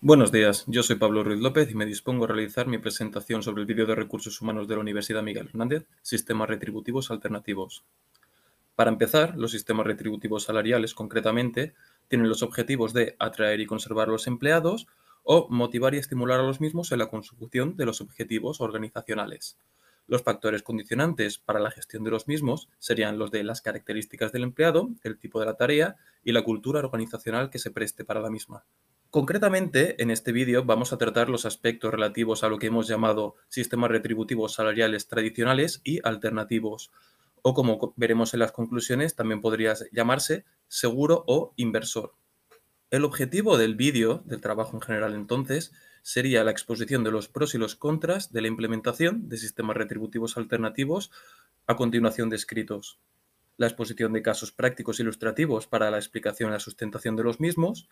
Buenos días, yo soy Pablo Ruiz López y me dispongo a realizar mi presentación sobre el vídeo de recursos humanos de la Universidad Miguel Hernández, Sistemas Retributivos Alternativos. Para empezar, los sistemas retributivos salariales, concretamente, tienen los objetivos de atraer y conservar a los empleados o motivar y estimular a los mismos en la consecución de los objetivos organizacionales. Los factores condicionantes para la gestión de los mismos serían los de las características del empleado, el tipo de la tarea y la cultura organizacional que se preste para la misma. Concretamente, en este vídeo vamos a tratar los aspectos relativos a lo que hemos llamado sistemas retributivos salariales tradicionales y alternativos, o como veremos en las conclusiones, también podría llamarse seguro o inversor. El objetivo del vídeo, del trabajo en general entonces, sería la exposición de los pros y los contras de la implementación de sistemas retributivos alternativos a continuación descritos, la exposición de casos prácticos ilustrativos para la explicación y la sustentación de los mismos,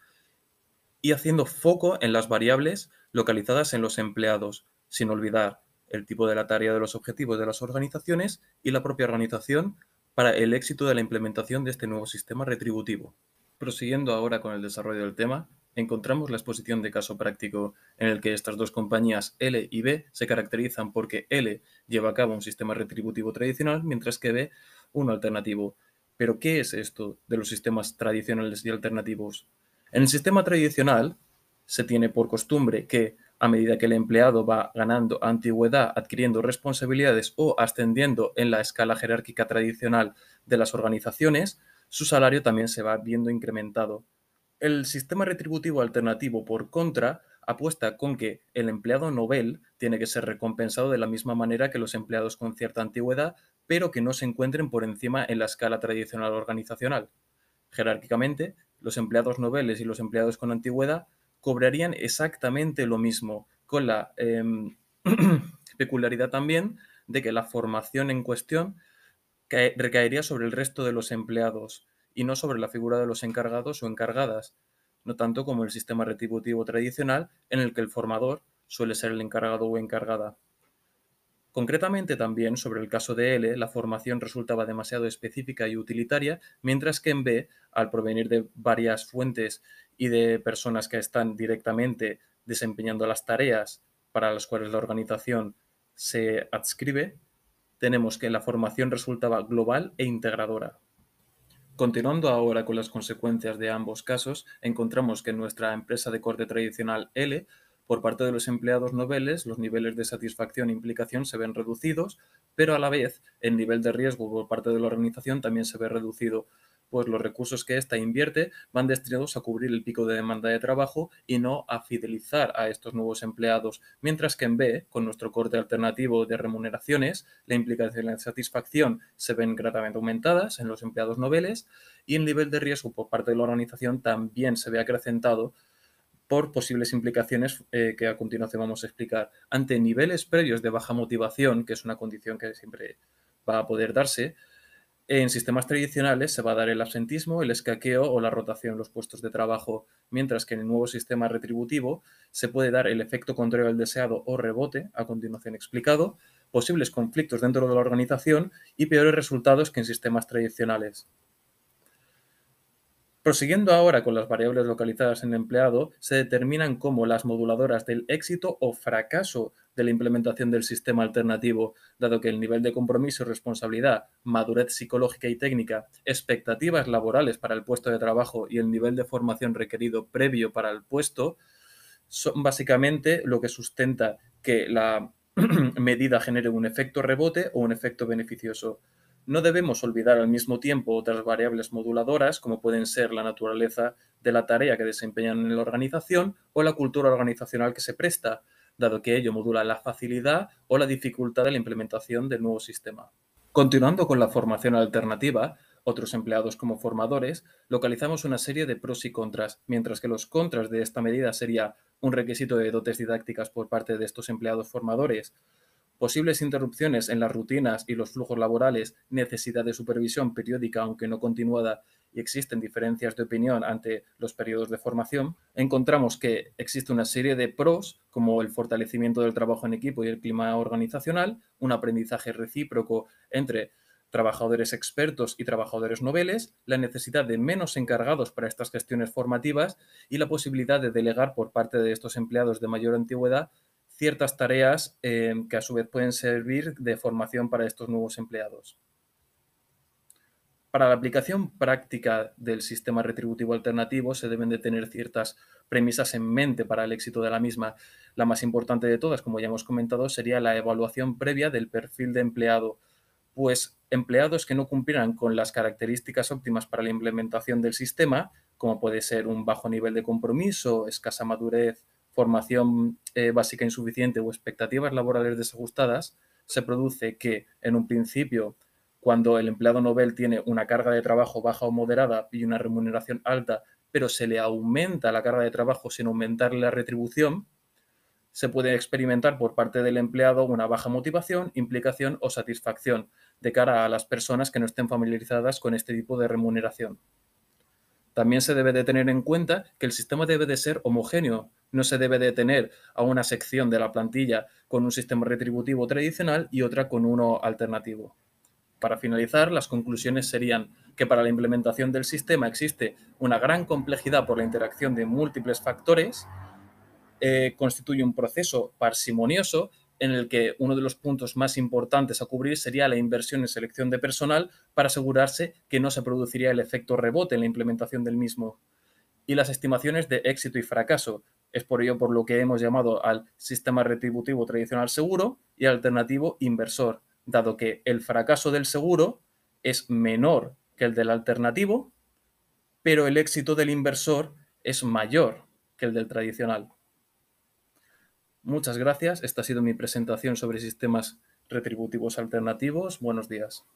y haciendo foco en las variables localizadas en los empleados, sin olvidar el tipo de la tarea de los objetivos de las organizaciones y la propia organización para el éxito de la implementación de este nuevo sistema retributivo. Prosiguiendo ahora con el desarrollo del tema, encontramos la exposición de caso práctico en el que estas dos compañías L y B se caracterizan porque L lleva a cabo un sistema retributivo tradicional mientras que B un alternativo. Pero ¿qué es esto de los sistemas tradicionales y alternativos? En el sistema tradicional, se tiene por costumbre que, a medida que el empleado va ganando antigüedad, adquiriendo responsabilidades o ascendiendo en la escala jerárquica tradicional de las organizaciones, su salario también se va viendo incrementado. El sistema retributivo alternativo, por contra, apuesta con que el empleado novel tiene que ser recompensado de la misma manera que los empleados con cierta antigüedad, pero que no se encuentren por encima en la escala tradicional organizacional. Jerárquicamente, los empleados noveles y los empleados con antigüedad cobrarían exactamente lo mismo, con la em, peculiaridad también de que la formación en cuestión recaería sobre el resto de los empleados y no sobre la figura de los encargados o encargadas, no tanto como el sistema retributivo tradicional en el que el formador suele ser el encargado o encargada. Concretamente también, sobre el caso de L, la formación resultaba demasiado específica y utilitaria, mientras que en B, al provenir de varias fuentes y de personas que están directamente desempeñando las tareas para las cuales la organización se adscribe, tenemos que la formación resultaba global e integradora. Continuando ahora con las consecuencias de ambos casos, encontramos que en nuestra empresa de corte tradicional L por parte de los empleados noveles, los niveles de satisfacción e implicación se ven reducidos, pero a la vez el nivel de riesgo por parte de la organización también se ve reducido, pues los recursos que ésta invierte van destinados a cubrir el pico de demanda de trabajo y no a fidelizar a estos nuevos empleados, mientras que en B, con nuestro corte alternativo de remuneraciones, la implicación y la satisfacción se ven gratamente aumentadas en los empleados noveles y el nivel de riesgo por parte de la organización también se ve acrecentado por posibles implicaciones eh, que a continuación vamos a explicar. Ante niveles previos de baja motivación, que es una condición que siempre va a poder darse, en sistemas tradicionales se va a dar el absentismo, el escaqueo o la rotación en los puestos de trabajo, mientras que en el nuevo sistema retributivo se puede dar el efecto contrario al deseado o rebote, a continuación explicado, posibles conflictos dentro de la organización y peores resultados que en sistemas tradicionales. Prosiguiendo ahora con las variables localizadas en empleado, se determinan como las moduladoras del éxito o fracaso de la implementación del sistema alternativo, dado que el nivel de compromiso, responsabilidad, madurez psicológica y técnica, expectativas laborales para el puesto de trabajo y el nivel de formación requerido previo para el puesto son básicamente lo que sustenta que la medida genere un efecto rebote o un efecto beneficioso. No debemos olvidar al mismo tiempo otras variables moduladoras, como pueden ser la naturaleza de la tarea que desempeñan en la organización o la cultura organizacional que se presta, dado que ello modula la facilidad o la dificultad de la implementación del nuevo sistema. Continuando con la formación alternativa, otros empleados como formadores, localizamos una serie de pros y contras, mientras que los contras de esta medida sería un requisito de dotes didácticas por parte de estos empleados formadores, posibles interrupciones en las rutinas y los flujos laborales, necesidad de supervisión periódica aunque no continuada y existen diferencias de opinión ante los periodos de formación, encontramos que existe una serie de pros como el fortalecimiento del trabajo en equipo y el clima organizacional, un aprendizaje recíproco entre trabajadores expertos y trabajadores noveles, la necesidad de menos encargados para estas gestiones formativas y la posibilidad de delegar por parte de estos empleados de mayor antigüedad ciertas tareas em, que a su vez pueden servir de formación para estos nuevos empleados. Para la aplicación práctica del sistema retributivo alternativo se deben de tener ciertas premisas en mente para el éxito de la misma. La más importante de todas, como ya hemos comentado, sería la evaluación previa del perfil de empleado, pues empleados que no cumplieran con las características óptimas para la implementación del sistema, como puede ser un bajo nivel de compromiso, escasa madurez formación eh, básica insuficiente o expectativas laborales desajustadas, se produce que en un principio, cuando el empleado Nobel tiene una carga de trabajo baja o moderada y una remuneración alta, pero se le aumenta la carga de trabajo sin aumentar la retribución, se puede experimentar por parte del empleado una baja motivación, implicación o satisfacción de cara a las personas que no estén familiarizadas con este tipo de remuneración. También se debe de tener en cuenta que el sistema debe de ser homogéneo, no se debe de tener a una sección de la plantilla con un sistema retributivo tradicional y otra con uno alternativo. Para finalizar, las conclusiones serían que para la implementación del sistema existe una gran complejidad por la interacción de múltiples factores, eh, constituye un proceso parsimonioso en el que uno de los puntos más importantes a cubrir sería la inversión en selección de personal para asegurarse que no se produciría el efecto rebote en la implementación del mismo. Y las estimaciones de éxito y fracaso. Es por ello por lo que hemos llamado al sistema retributivo tradicional seguro y alternativo inversor, dado que el fracaso del seguro es menor que el del alternativo, pero el éxito del inversor es mayor que el del tradicional. Muchas gracias. Esta ha sido mi presentación sobre sistemas retributivos alternativos. Buenos días.